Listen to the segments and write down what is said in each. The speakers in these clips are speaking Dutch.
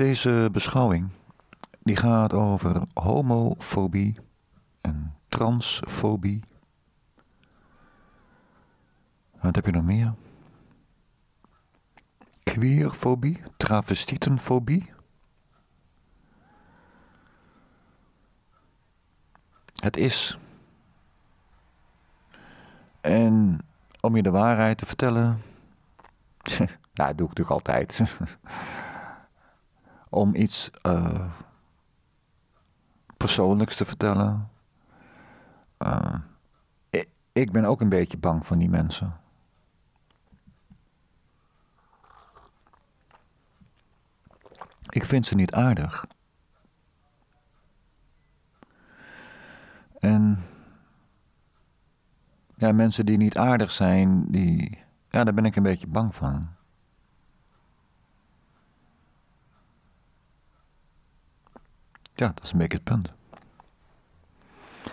Deze beschouwing die gaat over homofobie en transfobie. Wat heb je nog meer? Queerfobie, travestietenfobie. Het is. En om je de waarheid te vertellen. nou, dat doe ik natuurlijk altijd. om iets eh, persoonlijks te vertellen. Eh, ik, ik ben ook een beetje bang van die mensen. Ik vind ze niet aardig. En ja, mensen die niet aardig zijn, die, ja, daar ben ik een beetje bang van. Ja, dat is een beetje het punt.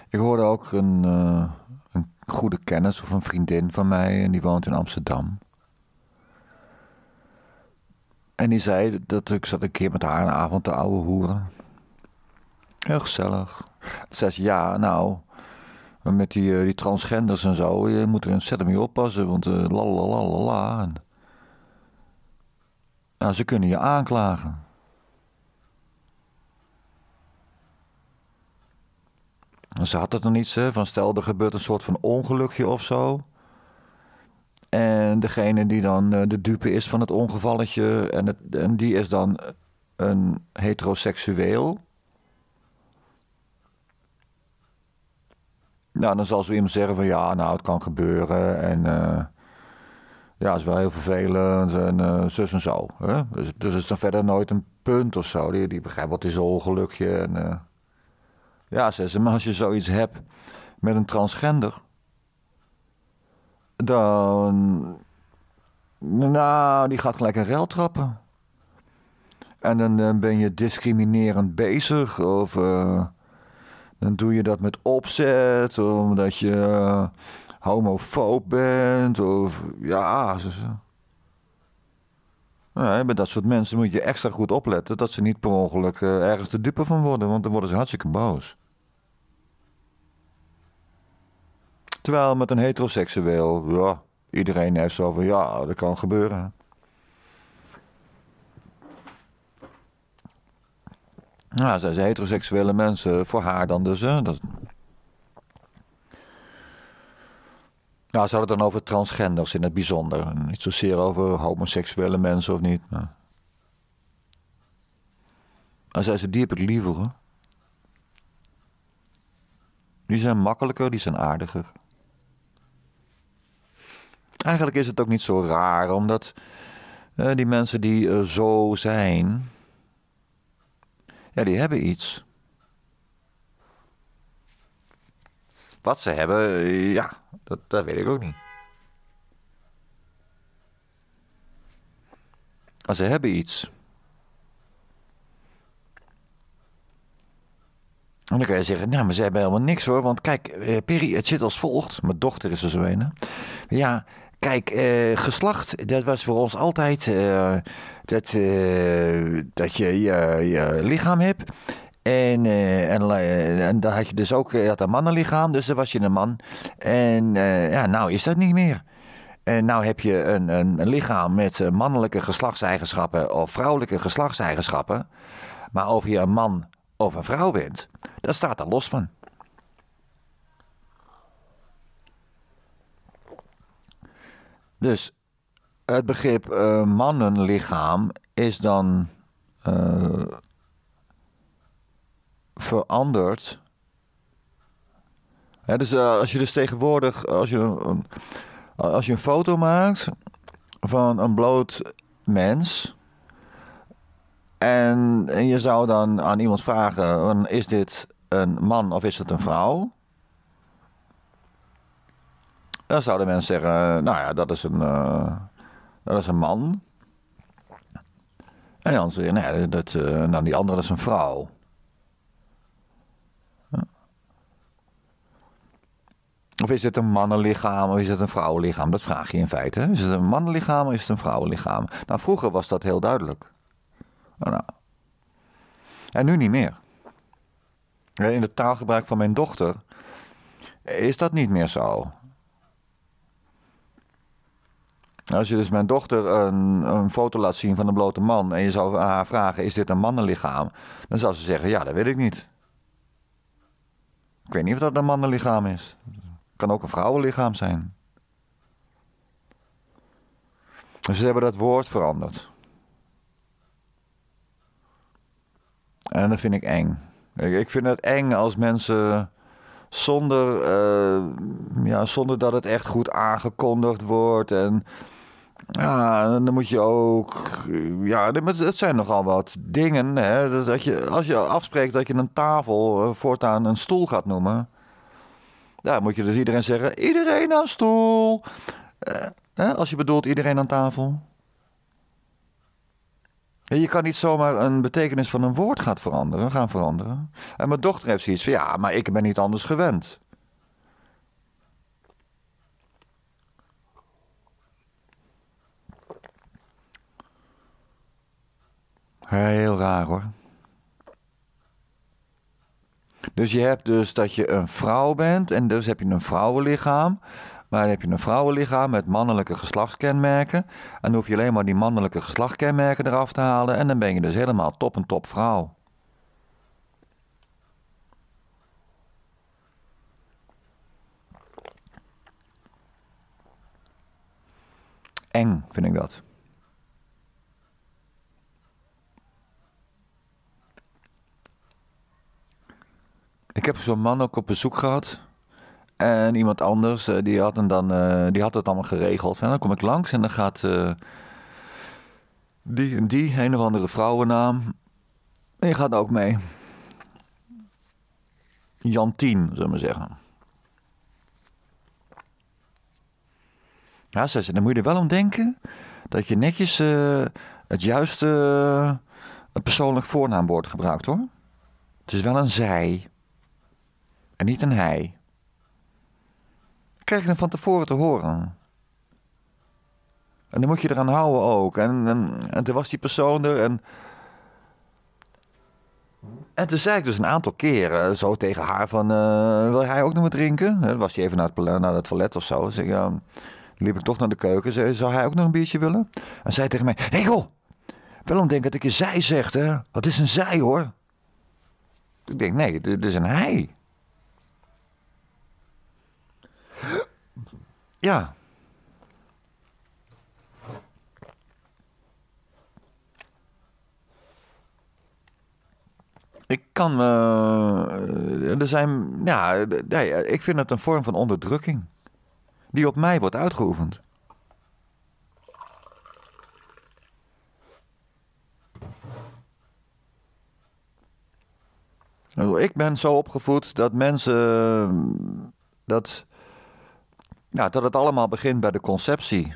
Ik hoorde ook een, eh, een goede kennis of een vriendin van mij, en die woont in Amsterdam. En die zei dat ik zat een keer met haar een avond te ouwe hoeren. Heel gezellig. zei, ja, nou, met die, eh, die transgenders en zo, je moet er ontzettend mee oppassen, want uh, la la la la En, nou, ze kunnen je aanklagen. Ze had het nog niet, van stel er gebeurt een soort van ongelukje of zo. En degene die dan eh, de dupe is van het ongevalletje en, het, en die is dan een heteroseksueel. Nou, dan zal zo iemand zeggen van ja, nou het kan gebeuren en eh, ja, het is wel heel vervelend en uh, zus en zo. Hè? Dus, dus het is dan verder nooit een punt of zo. Die, die begrijpt wat is een ongelukje en... Ja, zei ze, maar als je zoiets hebt met een transgender, dan. Nou, die gaat gelijk een rel trappen. En dan, eh, ben je discriminerend bezig. Of eh, dan doe je dat met opzet, omdat je uh, homofoob bent. Of ja, ze, ja, nou, bij dat soort mensen moet je extra goed opletten dat ze niet per ongeluk eh, ergens de dupe van worden, want dan worden ze hartstikke boos. Terwijl met een heteroseksueel, ja, iedereen heeft zo van ja, dat kan gebeuren. Nou, zijn heteroseksuele mensen, voor haar dan dus. Hè, dat... Nou, ze hadden het dan over transgenders in het bijzonder. Niet zozeer over homoseksuele mensen of niet. Dan En ze, die heb liever hoor. Die zijn makkelijker, die zijn aardiger. Eigenlijk is het ook niet zo raar, omdat eh, die mensen die zo zijn, ja, die hebben iets. Wat ze hebben, eh, ja, dat, weet ik ook niet. Maar ze hebben iets. En dan kan je zeggen, nou, maar ze hebben helemaal niks hoor. Want kijk, eh, Peri, het zit als volgt. Mijn dochter is er zo een. Ja, kijk, eh, geslacht, dat was voor ons altijd eh, dat, eh, dat je, je je lichaam hebt. En, eh, eh, en, dan had je dus ook eh, had een mannenlichaam, dus dan was je een man. En ja, nou is dat niet meer. En nou heb je een, een, een, lichaam met mannelijke geslachtseigenschappen of vrouwelijke geslachtseigenschappen. Maar of je een man of een vrouw bent, dat staat er los van. Dus het begrip mannenlichaam is dan verandert. dus eh, als je dus tegenwoordig, als je een, als je een foto maakt van een bloot mens. En, en je zou dan aan iemand vragen: is dit een man of is het een vrouw? Dan zouden mensen zeggen: eh, Nou ja, dat is een, eh, dat is een man. En dan zeggen: Nee, dat, uh, nou, die andere is een vrouw. Of is het een mannenlichaam of is het een vrouwenlichaam? Dat vraag je in feite. Is het een mannenlichaam of is het een vrouwenlichaam? Nou, vroeger was dat heel duidelijk. Oh, nou, En nu niet meer. In het taalgebruik van mijn dochter is dat niet meer zo. Als je dus mijn dochter een, een, foto laat zien van een blote man en je zou aan haar vragen: is dit een mannenlichaam? Dan zou ze zeggen: ja, dat weet ik niet. Ik weet niet of dat een mannenlichaam is kan ook een vrouwenlichaam zijn. Dus ze hebben dat woord veranderd. En dat vind ik eng. Ik vind het eng als mensen zonder, eh, ja, zonder dat het echt goed aangekondigd wordt. En ja, dan moet je ook. Ja, het zijn nogal wat dingen. Hè? dat je, als je afspreekt dat je een tafel eh, voortaan een stoel gaat noemen. Daar nou, moet je dus iedereen zeggen: iedereen aan stoel. Eh, eh, als je bedoelt iedereen aan tafel. Je kan niet zomaar een betekenis van een woord gaat veranderen, gaan veranderen. En mijn dochter heeft zoiets van: ja, maar ik ben niet anders gewend. Heel raar hoor. Dus je hebt dus dat je een vrouw bent en dus heb je een vrouwenlichaam. Maar dan heb je een vrouwenlichaam met mannelijke geslachtskenmerken. En dan hoef je alleen maar die mannelijke geslachtskenmerken eraf te halen. En dan ben je dus helemaal top en top vrouw. Eng vind ik dat. Ik heb zo'n man ook op bezoek gehad. En iemand anders, eh, die, had en dan, eh, die had het allemaal geregeld. En dan kom ik langs en dan gaat eh, die en die, een of andere vrouwennaam. En je gaat ook mee. Jantien, zullen we zeggen. Ja, zes. ze, dan moet je er wel om denken dat je netjes het juiste persoonlijk voornaamwoord gebruikt hoor. Het is wel een zij en niet een hij. Krijg je hem van tevoren te horen. En dan moet je eraan houden ook. En, en, toen was die persoon er en... En toen zei ik dus een aantal keren zo tegen haar van... Eh, wil hij ook nog wat drinken? Dan was hij even naar het, naar het toilet of zo. Dus ik, liep ik toch naar de keuken. zou hij ook nog een biertje willen? En zei tegen mij... Nee joh! Wel om denken dat ik je zij zegt hè. Wat is een zij hoor? Ik denk nee, dit is een hij. Ja. Ik kan eh, eh, er zijn. Ja, nee, eh, ik vind het een vorm van onderdrukking. Die op mij wordt uitgeoefend. Ik ben zo opgevoed dat mensen. dat ja dat het allemaal begint bij de conceptie.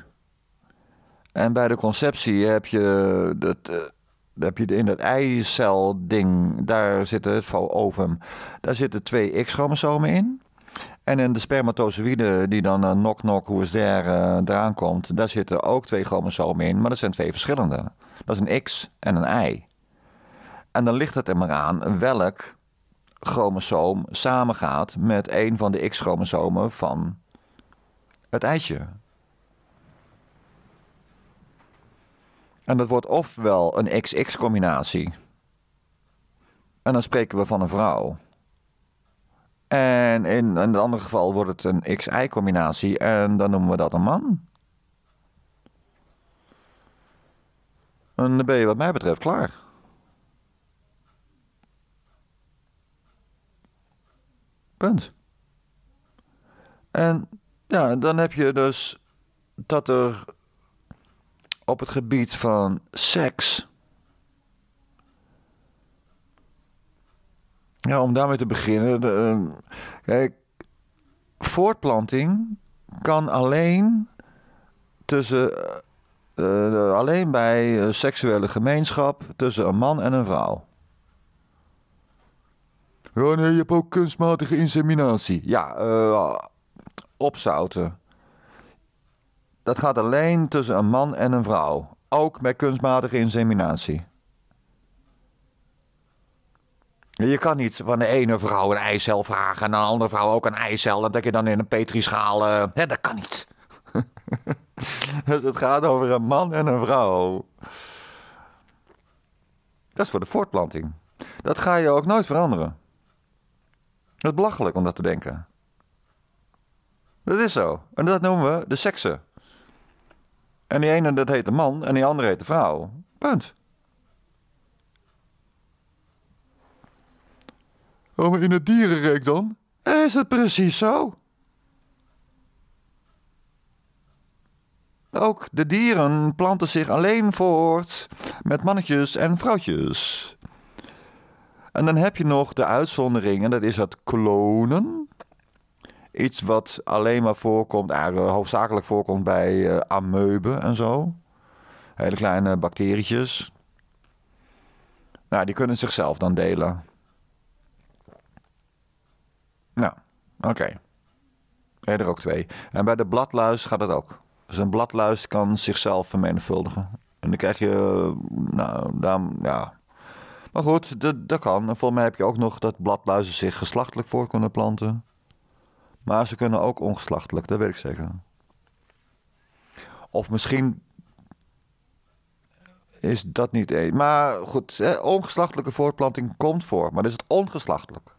En bij de conceptie heb je, dat, eh, heb je in dat ding daar zitten het ovum, daar zitten twee X-chromosomen in. En in de spermatozoïde, die dan uh, eh, knock-knock, hoe is daar, uh, eraan komt, daar zitten ook twee chromosomen in, maar dat zijn twee verschillende. Dat is een X en een Y. En dan ligt het er maar aan welk chromosoom samengaat met een van de X-chromosomen van het ijsje. En dat wordt ofwel een XX-combinatie. En dan spreken we van een vrouw. En in, in het andere geval wordt het een x combinatie en dan noemen we dat een man. En dan ben je wat mij betreft klaar. Punt. En ja, dan heb je dus dat er op het gebied van seks. Ja, om daarmee te beginnen. Ehm, kijk, voortplanting kan alleen tussen. Eh, eh, alleen bij eh, seksuele gemeenschap tussen een man en een vrouw. Ja, nee, je hebt ook kunstmatige inseminatie. Ja, uh, opzouten. Dat gaat alleen tussen een man en een vrouw, ook met kunstmatige inseminatie. Je kan niet van de ene vrouw een eicel vragen en aan de andere vrouw ook een eicel. dat je dan in een petrischaal. Uh, dat kan niet. dus het gaat over een man en een vrouw. Dat is voor de voortplanting. Dat ga je ook nooit veranderen. Het is belachelijk om dat te denken. Dat is zo. En dat noemen we de seksen. En die ene dat heet de man en die andere heet de vrouw. Punt. Oh, maar in het dierenrijk dan? Is het precies zo? Ook de dieren planten zich alleen voort met mannetjes en vrouwtjes. En dan heb je nog de uitzondering, en dat is het klonen iets wat alleen maar voorkomt, eh, eigenlijk hoofdzakelijk voorkomt bij eh, ameuben en zo. Hele kleine bacterietjes. Nou, die kunnen zichzelf dan delen. Nou, oké. Okay. ook twee. En bij de bladluis gaat het ook. Dus een bladluis kan zichzelf vermenigvuldigen. En dan krijg je, eh, nou, dan, ja. Maar goed, dat, dat kan. En volgens mij heb je ook nog dat bladluizen zich geslachtelijk voorkomen planten. Maar ze kunnen ook ongeslachtelijk, dat weet ik zeker. Of misschien is dat niet één. E- maar goed, ongeslachtelijke voortplanting komt voor. Maar is het ongeslachtelijk.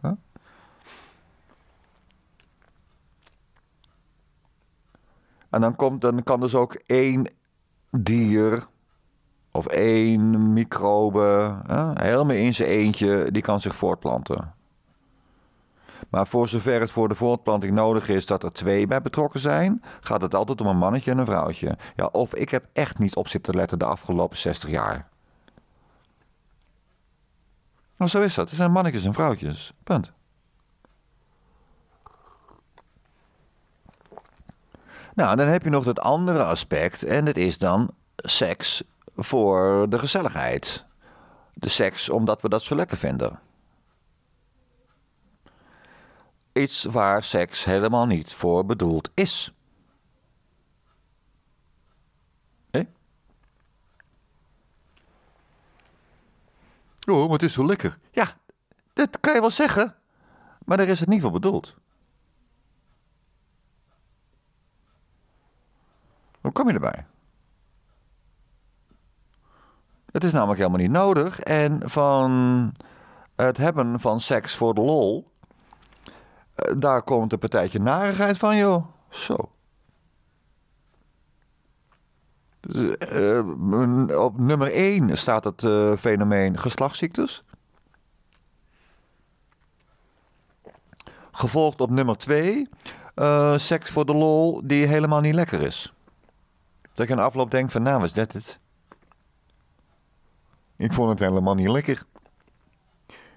En dan, komt, dan kan dus ook één dier of één microbe, helemaal in zijn eentje, die kan zich voortplanten. Maar voor zover het voor de voortplanting nodig is dat er twee bij betrokken zijn, gaat het altijd om een mannetje en een vrouwtje. Ja, of ik heb echt niet op zitten letten de afgelopen 60 jaar. Nou, zo is dat. het zijn mannetjes en vrouwtjes. Punt. Nou, dan heb je nog dat andere aspect. En dat is dan seks voor de gezelligheid. De seks omdat we dat zo lekker vinden iets waar seks helemaal niet voor bedoeld is. Hé? Oh, maar het is zo lekker. Ja, dat kan je wel zeggen, maar daar is het niet voor bedoeld. Hoe kom je erbij? Het is namelijk helemaal niet nodig en van het hebben van seks voor de lol eh, daar komt een partijtje narigheid van, joh. Zo. Dus, eh, op nummer 1 staat het eh, fenomeen geslachtsziektes. Gevolgd op nummer 2 seks voor de lol die helemaal niet lekker is. Dat ik in de afloop denk van nou was dat het. Ik vond het helemaal niet lekker.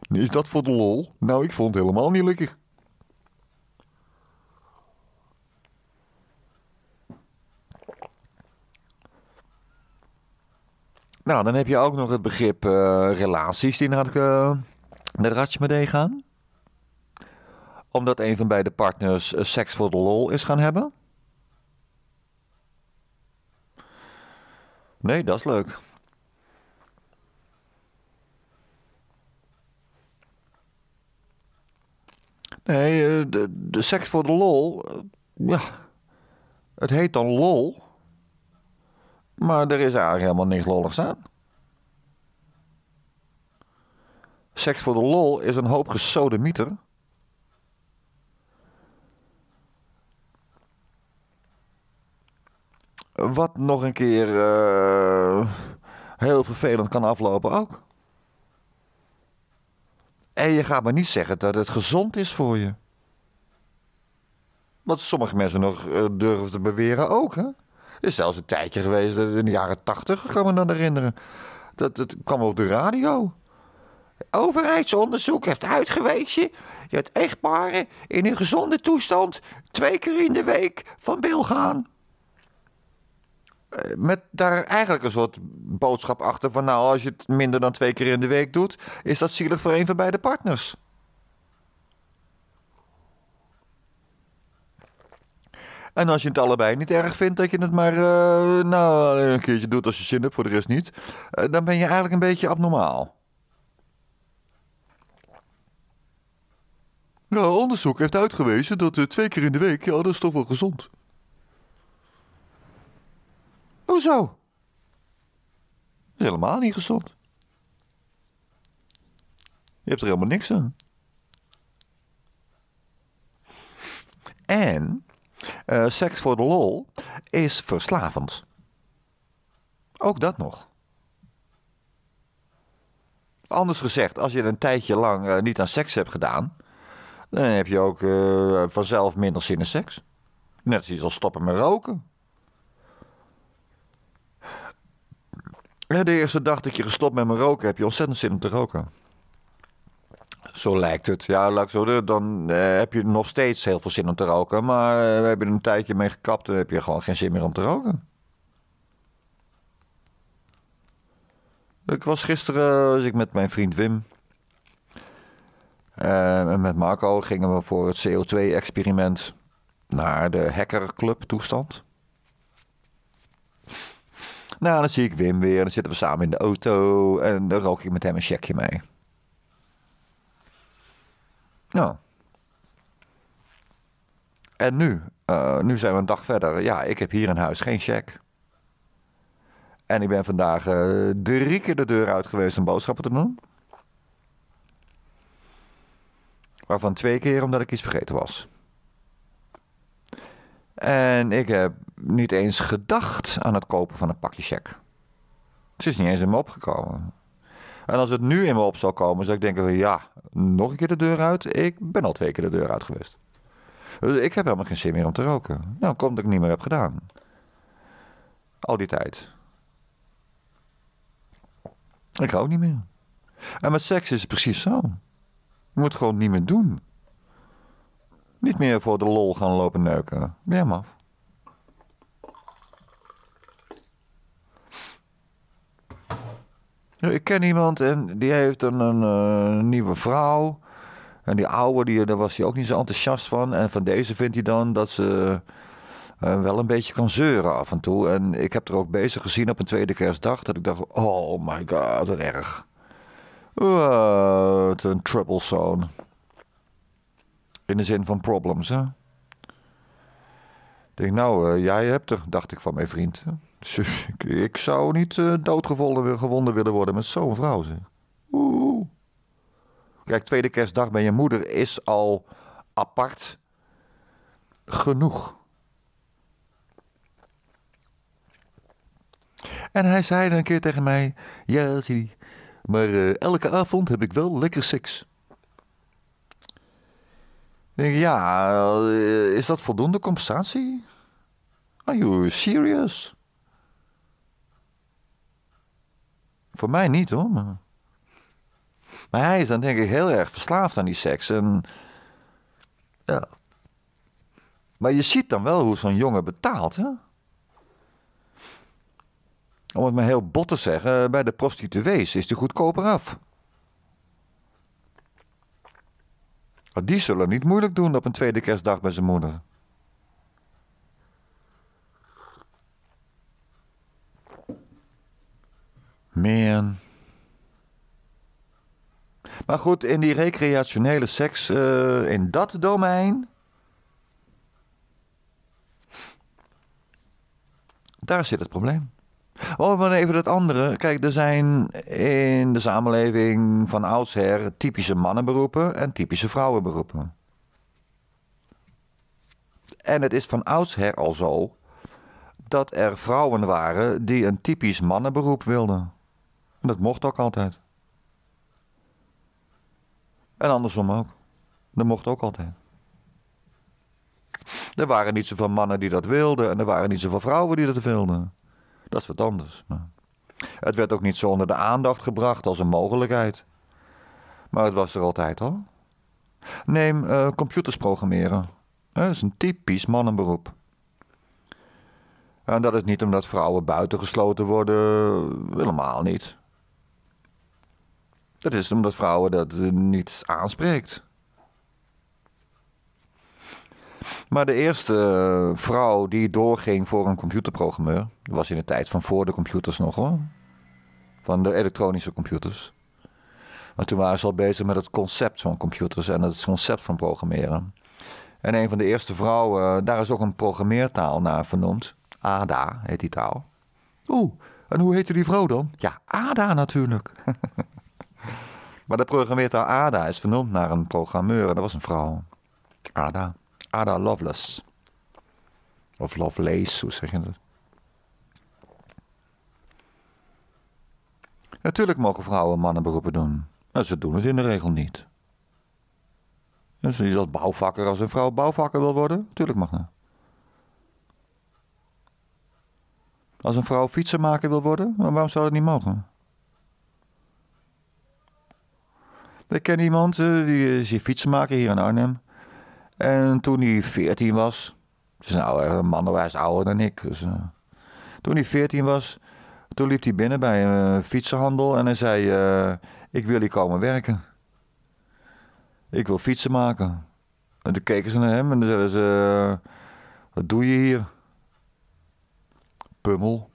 Is dat voor de lol? Nou, ik vond het helemaal niet lekker. Nou, dan heb je ook nog het begrip eh, relaties die naar de, eh, de ratsmedee gaan. Omdat een van beide partners eh, seks voor de lol is gaan hebben. Nee, dat is leuk. Nee, de, de seks voor de lol. Ja. Het heet dan lol. Maar er is eigenlijk helemaal niks lolligs aan. Seks voor de lol is een hoop gesodemieter. Wat nog een keer eh, heel vervelend kan aflopen ook. En je gaat maar niet zeggen dat het gezond is voor je. Wat sommige mensen nog eh, durven te beweren ook, hè? Er is zelfs een tijdje geweest, in de jaren tachtig, kan me dan herinneren. Dat, dat kwam op de radio. Overheidsonderzoek heeft uitgewezen dat echtparen in een gezonde toestand twee keer in de week van bil gaan. Eh, met daar eigenlijk een soort boodschap achter van nou, als je het minder dan twee keer in de week doet, is dat zielig voor een van beide partners. En als je het allebei niet erg vindt, dat je het maar eh, nou, een keertje doet als je zin hebt, voor de rest niet. Eh, dan ben je eigenlijk een beetje abnormaal. Nou, onderzoek heeft uitgewezen dat uh, twee keer in de week, ja, dat is toch wel gezond. Hoezo? helemaal niet gezond. Je hebt er helemaal niks aan. En eh, seks voor de lol is verslavend. Ook dat nog. Anders gezegd, als je een tijdje lang eh, niet aan seks hebt gedaan, dan heb je ook eh, vanzelf minder zin in seks. Net zoals al stoppen met roken. De eerste dag dat je gestopt met mijn roken, heb je ontzettend zin om te roken zo lijkt het. Ja, laat zo, dan eh, heb je nog steeds heel veel zin om te roken. Maar eh, we hebben er een tijdje mee gekapt en heb je gewoon geen zin meer om te roken. Ik was gisteren was ik met mijn vriend Wim eh, en met Marco gingen we voor het CO2-experiment naar de Club toestand Nou, dan zie ik Wim weer. Dan zitten we samen in de auto. En dan rook ik met hem een checkje mee. Ja. Nou. En nu? Eh, nu zijn we een dag verder. Ja, ik heb hier in huis geen cheque. En ik ben vandaag eh, drie keer de deur uit geweest om boodschappen te doen. Waarvan twee keer omdat ik iets vergeten was. En ik heb niet eens gedacht aan het kopen van een pakje cheque. Het is niet eens in me opgekomen. En als het nu in me op zou komen, zou ik denken van ja, nog een keer de deur uit. Ik ben al twee keer de deur uit geweest. Dus ik heb helemaal geen zin meer om te roken. Nou, komt dat ik niet meer heb gedaan. Al die tijd. Ik rook niet meer. En met seks is het precies zo. Je moet het gewoon niet meer doen. Niet meer voor de lol gaan lopen neuken. Ben je hem af. Ik ken iemand en die heeft een, een eh, nieuwe vrouw. En die oude, die, daar was hij ook niet zo enthousiast van. En van deze vindt hij dan dat ze eh, wel een beetje kan zeuren af en toe. En ik heb er ook bezig gezien op een tweede kerstdag. Dat ik dacht, oh my god, wat erg. Wat een zone In de zin van problems, hè. Ik denk, nou, eh, jij hebt er, dacht ik van mijn vriend. Ik zou niet uh, gewonden willen worden met zo'n vrouw. Zeg. Oeh. Kijk, tweede kerstdag bij je moeder is al apart genoeg. En hij zei een keer tegen mij: Ja, zie, maar eh, elke avond heb ik wel lekker seks. Ik denk, ja, eh, is dat voldoende compensatie? Are you serious? Voor mij niet hoor. Maar, maar hij is dan denk ik heel erg verslaafd aan die seks. En, ja. Maar je ziet dan wel hoe zo'n jongen betaalt. Hè? Om het maar heel bot te zeggen, eh, bij de prostituees is hij goedkoper af. Die zullen niet moeilijk doen op een tweede kerstdag bij zijn moeder. Man. Maar goed, in die recreationele seks, eh, in dat domein. Daar zit het probleem. Oh, maar even dat andere. Kijk, er zijn in de samenleving van oudsher typische mannenberoepen en typische vrouwenberoepen. En het is van oudsher al zo dat er vrouwen waren die een typisch mannenberoep wilden. En dat mocht ook altijd. En andersom ook. Dat mocht ook altijd. Er waren niet zoveel mannen die dat wilden en er waren niet zoveel vrouwen die dat wilden. Dat is wat anders. Maar het werd ook niet zo onder de aandacht gebracht als een mogelijkheid. Maar het was er altijd al. Neem eh, computers programmeren. Eh, dat is een typisch mannenberoep. En dat is niet omdat vrouwen buitengesloten worden, helemaal niet. Dat is omdat vrouwen dat eh, niet aanspreekt. Maar de eerste eh, vrouw die doorging voor een computerprogrammeur, dat was in de tijd van voor de computers nog hoor. Van de elektronische computers. Maar toen waren ze al bezig met het concept van computers en het concept van programmeren. En een van de eerste vrouwen, eh, daar is ook een programmeertaal naar vernoemd. ADA heet die taal. Oeh, en hoe heette die vrouw dan? Ja, ADA natuurlijk. Maar de programmeert Ada is vernoemd naar een programmeur. En dat was een vrouw. Ada. Ada Lovelace. Of Lovelace, hoe zeg je dat? Natuurlijk mogen vrouwen mannenberoepen doen. Maar ze doen het in de regel niet. ze is als bouwvakker, als een vrouw bouwvakker wil worden, natuurlijk mag dat. Als een vrouw fietsenmaker wil worden, waarom zou dat niet mogen? Ik ken iemand eh, die eh, is hier maken hier in Arnhem. En toen hij 14 was. Dus nou, een man, is ouder dan ik. Dus, eh, toen hij 14 was, toen liep hij binnen bij een fietsenhandel en hij zei: Ik wil hier komen werken. Ik wil fietsen maken. En toen keken ze naar hem en dan zeiden ze: Wat doe je hier? Pummel,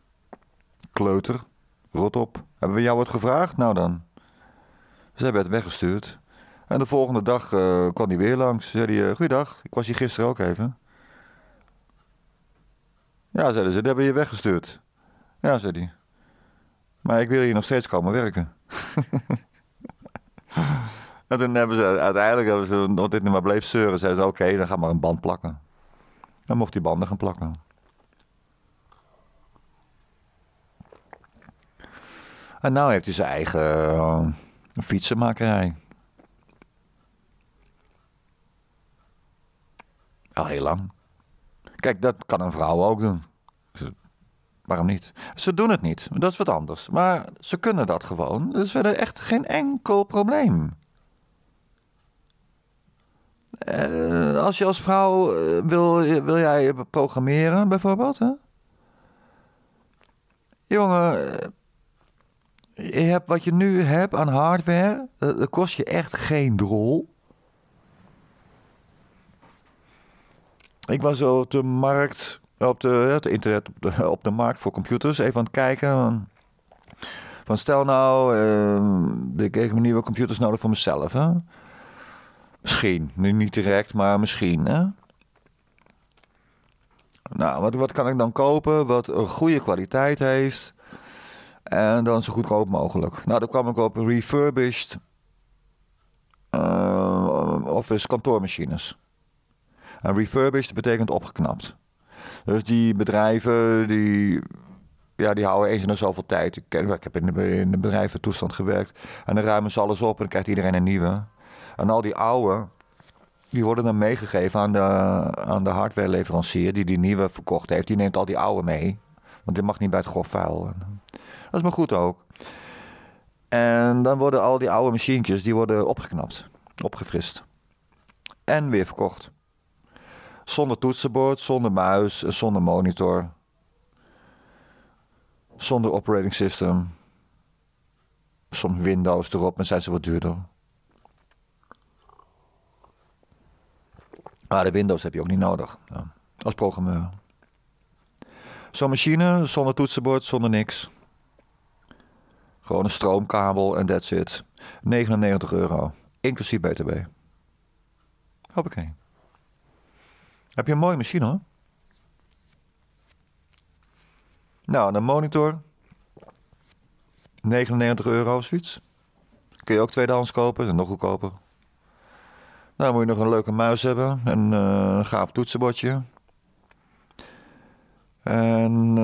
kleuter, rot op. Hebben we jou wat gevraagd? Nou dan hebben werd weggestuurd. En de volgende dag eh, kwam hij weer langs. Zei hij, eh, goeiedag, ik was hier gisteren ook even. Ja, zeiden ze, dat hebben je weggestuurd. Ja, zei hij. Maar ik wil hier nog steeds komen werken. en toen hebben ze uiteindelijk, als ze, nog dit maar bleef zeuren, zeiden ze, oké, dan ga maar een band plakken. Dan mocht hij banden gaan plakken. En nou heeft hij zijn eigen eh, fietsenmakerij. Al heel lang. Kijk, dat kan een vrouw ook doen. Waarom niet? Ze doen het niet, dat is wat anders. Maar ze kunnen dat gewoon. Dus is verder echt geen enkel probleem. Eh, als je als vrouw eh, wil, wil jij programmeren bijvoorbeeld, hè? Jongen, eh, je hebt, wat je nu hebt aan hardware, dat, kost je echt geen drol. Ik was op de markt, op de, het internet, op de, op de markt voor computers, even aan het kijken. Van stel nou, uh, ik heb nieuwe computers nodig voor mezelf. Hè? Misschien, niet direct, maar misschien. Hè? Nou, wat, wat kan ik dan kopen wat een goede kwaliteit heeft? En dan zo goedkoop mogelijk. Nou, dan kwam ik op refurbished eh, office kantoormachines. En refurbished betekent opgeknapt. Dus die bedrijven die, ja, die houden eens in de zoveel tijd. Ik, ik heb in de, in de bedrijven toestand gewerkt. En dan ruimen ze alles op en dan krijgt iedereen een nieuwe. En al die oude, die worden dan meegegeven aan de, aan de hardwareleverancier die die nieuwe verkocht heeft. Die neemt al die oude mee. Want dit mag niet bij het grof vuil. Dat is maar goed ook. En dan worden al die oude machientjes die worden opgeknapt, opgefrist. En weer verkocht. Zonder toetsenbord, zonder muis, zonder monitor. Zonder operating system. Soms Windows erop, maar zijn ze wat duurder. Maar de Windows heb je ook niet nodig als programmeur. Zo'n machine zonder toetsenbord, zonder niks. Gewoon een stroomkabel en that's it. 99 euro, inclusief BTW. Hoppakee. Heb je een mooie machine hoor. Nou, een monitor. 99 euro of zoiets. Kun je ook tweedehands kopen, en nog goedkoper. Nou, moet je nog een leuke muis hebben en eh, een gaaf toetsenbordje. En eh,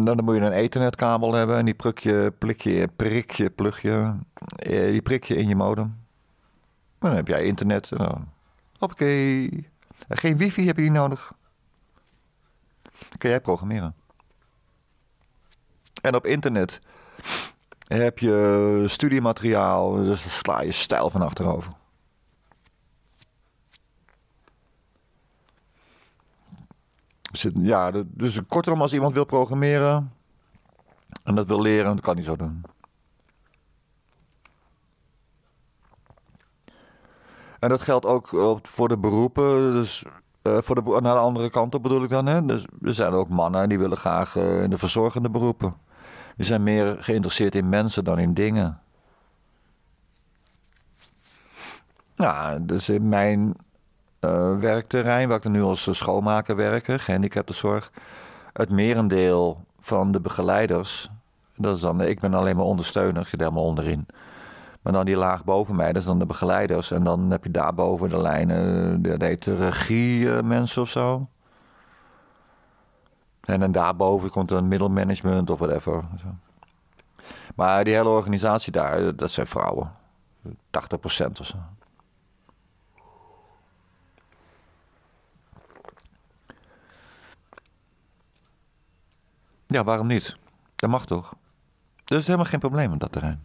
nou, dan moet je een ethernetkabel hebben en die pluk je, prik je, prik je, plug eh, die prik je in je modem. En dan heb jij internet. En dan, hoppakee. En eh, geen wifi heb je niet nodig. Dan kun jij programmeren. En op internet heb je studiemateriaal, dus daar sla je stijl van achterover. ja, dus kortom, als iemand wil programmeren en dat wil leren, dat kan hij zo doen. En dat geldt ook eh, voor de beroepen. Dus eh, voor de, naar de andere kant op bedoel ik dan. Hè? Dus er zijn ook mannen die willen graag eh, in de verzorgende beroepen. Die zijn meer geïnteresseerd in mensen dan in dingen. Nou, dus in mijn eh, werkterrein, waar ik dan nu als eh, schoonmaker werk, gehandicaptenzorg. Het merendeel van de begeleiders, dat is dan, ik ben alleen maar ondersteuner, ik zit helemaal onderin. Maar dan die laag boven mij, dat is dan de begeleiders. En dan heb je daarboven de lijnen, eh, dat heet de regie mensen of zo. En dan daarboven komt dan middelmanagement of whatever. Maar die hele organisatie daar, dat zijn vrouwen. 80% of zo. Ja, waarom niet? Dat mag toch? Er is helemaal geen probleem op dat terrein.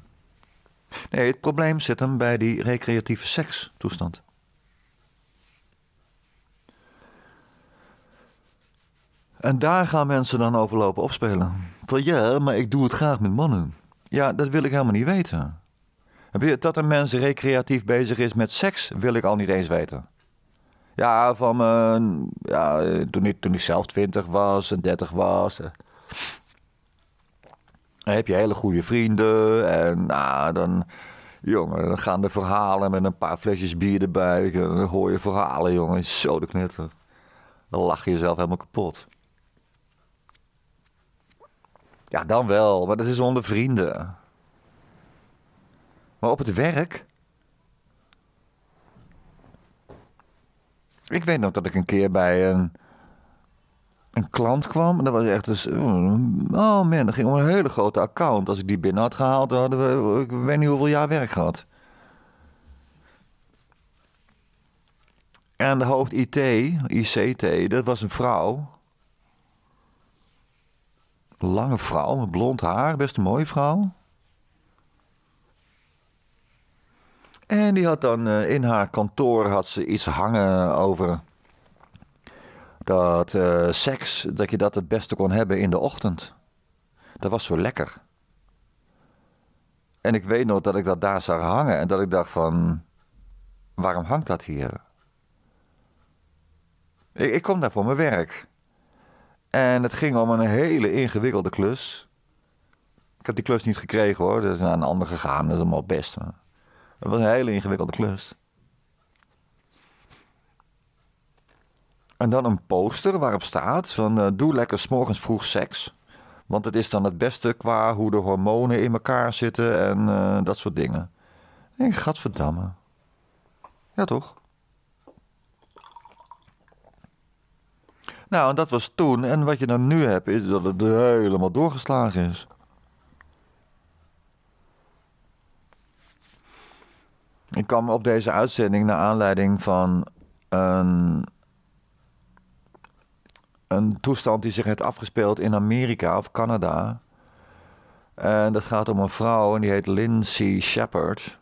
Nee, het probleem zit hem bij die recreatieve sekstoestand. En daar gaan mensen dan over lopen opspelen. Van ja, maar ik doe het graag met mannen. Ja, dat wil ik helemaal niet weten. Dat een mens recreatief bezig is met seks, wil ik al niet eens weten. Ja, van mijn. Eh, ja, toen, ik, toen ik zelf twintig was en dertig was. Eh. Dan heb je hele goede vrienden en nou, dan, jongen, dan gaan de verhalen met een paar flesjes bier erbij. Dan hoor je verhalen, jongen, zo de knetter. Dan lach je jezelf helemaal kapot. Ja, dan wel, maar dat is onder vrienden. Maar op het werk. Ik weet nog dat ik een keer bij een een klant kwam. En dat was echt dus, mm, oh man, dat ging om een hele grote account. Als ik die binnen had gehaald, hadden we, ik weet niet hoeveel jaar werk gehad. En de hoofd IT, ICT, dat was een vrouw. Lange vrouw met blond haar, best een mooie vrouw. En die had dan eh, in haar kantoor had ze iets hangen over dat eh, seks, dat je dat het beste kon hebben in de ochtend. Dat was zo lekker. En ik weet nog dat ik dat daar zag hangen en dat ik dacht van, waarom hangt dat hier? Ik, ik kom daar voor mijn werk. En het ging om een hele ingewikkelde klus. Ik heb die klus niet gekregen hoor, dat is naar een ander gegaan, dat is allemaal best. het was een hele ingewikkelde klus. En dan een poster waarop staat van eh, doe lekker s'morgens vroeg seks. Want het is dan het beste qua hoe de hormonen in elkaar zitten en eh, dat soort dingen. Ik gadverdamme. Ja toch? Nou, en dat was toen. En wat je dan nu hebt, is dat het helemaal doorgeslagen is. Ik kwam op deze uitzending naar aanleiding van een een toestand die zich heeft afgespeeld in Amerika of Canada. En dat gaat om een vrouw en die heet Lindsay Shepard.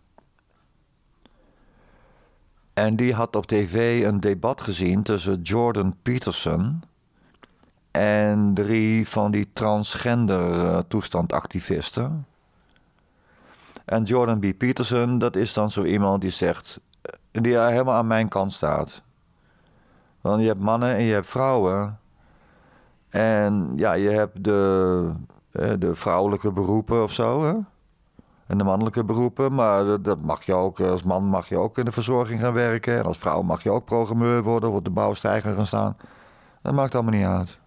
En die had op tv een debat gezien tussen Jordan Peterson en drie van die transgender eh, toestandactivisten. En Jordan B. Peterson, dat is dan zo iemand die zegt, eh, die helemaal aan mijn kant staat. Want je hebt mannen en je hebt vrouwen. En ja, je hebt de, eh, de vrouwelijke beroepen of zo. Hè? En de mannelijke beroepen. Maar dat, mag je ook, eh, als man mag je ook in de verzorging gaan werken. En als vrouw mag je ook programmeur worden, of op de bouwstijger gaan staan. Dat maakt allemaal niet uit.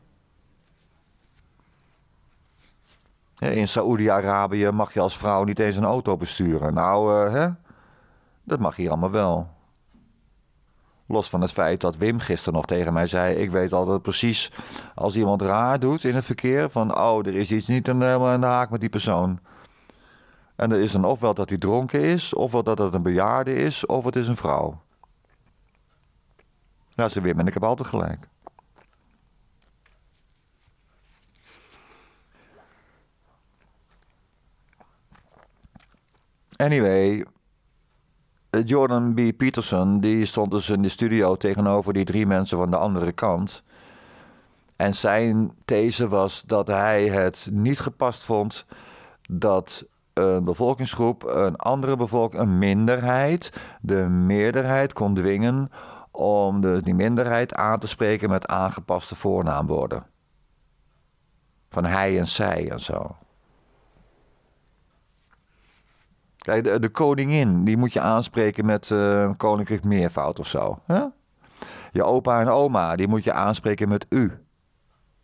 In Saoedi-Arabië mag je als vrouw niet eens een auto besturen. Nou, eh, hè? dat mag hier allemaal wel. Los van het feit dat Wim gisteren nog tegen mij zei: Ik weet altijd precies als iemand raar doet in het verkeer. van oh, er is iets niet helemaal aan eh, de haak met die persoon. En dat is dan ofwel dat hij dronken is, ofwel dat het een bejaarde is, of het is een vrouw. Nou, ze Wim en ik heb altijd gelijk. Anyway, eh, Jordan B. Peterson die stond dus in de studio tegenover die drie mensen van de andere kant. En zijn these was dat hij het niet gepast vond dat een bevolkingsgroep, een andere bevolking, een minderheid, de meerderheid kon dwingen om de, die minderheid aan te spreken met aangepaste voornaamwoorden. Van hij en zij en zo. de, de, koningin, die moet je aanspreken met uh, koninklijk meervoud of zo. Je opa en oma, die moet je aanspreken met u.